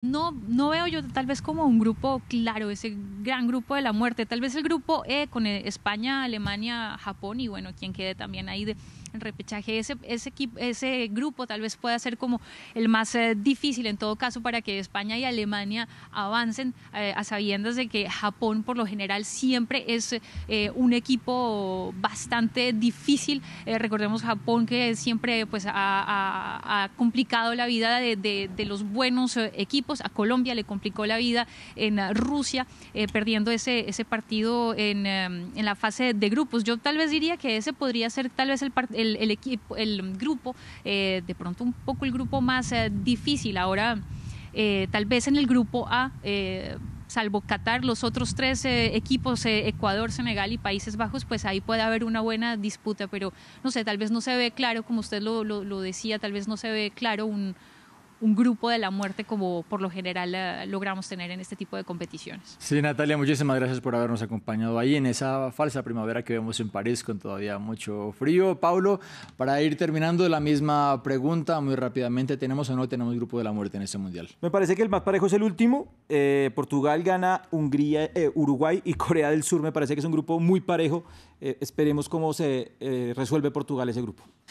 No, veo yo tal vez como un grupo claro, ese gran grupo de la muerte, tal vez el grupo E con e, España, Alemania, Japón y bueno, quien quede también ahí de repechaje, ese, ese, ese grupo tal vez pueda ser como el más eh, difícil en todo caso para que España y Alemania avancen eh, a sabiendas de que Japón por lo general siempre es eh, un equipo bastante difícil. recordemos Japón que siempre pues, ha, complicado la vida de los buenos equipos a Colombia le complicó la vida en eh, Rusia, eh, perdiendo ese, ese partido em, en, la fase de grupos. Yo tal vez diría que ese podría ser tal vez el, el, equipo, el grupo, eh, de pronto un poco el grupo más difícil. Ahora, tal vez en el grupo A salvo Qatar, los otros tres equipos, Ecuador, Senegal y Países Bajos, pues ahí puede haber una buena disputa, pero no sé, tal vez no se ve claro, como usted lo, lo, lo decía, tal vez no se ve claro un, un grupo de la muerte como por lo general eh, logramos tener en este tipo de competiciones. Sí, Natalia, muchísimas gracias por habernos acompañado ahí en esa falsa primavera que vemos en París con todavía mucho frío. Pablo, para ir terminando la misma pregunta muy rápidamente, ¿tenemos o no tenemos grupo de la muerte en este mundial? Me parece que el más parejo es el último. Eh, Portugal gana Hungría, eh, Uruguay y Corea del Sur. Me parece que es un grupo muy parejo. esperemos cómo se resuelve Portugal ese grupo.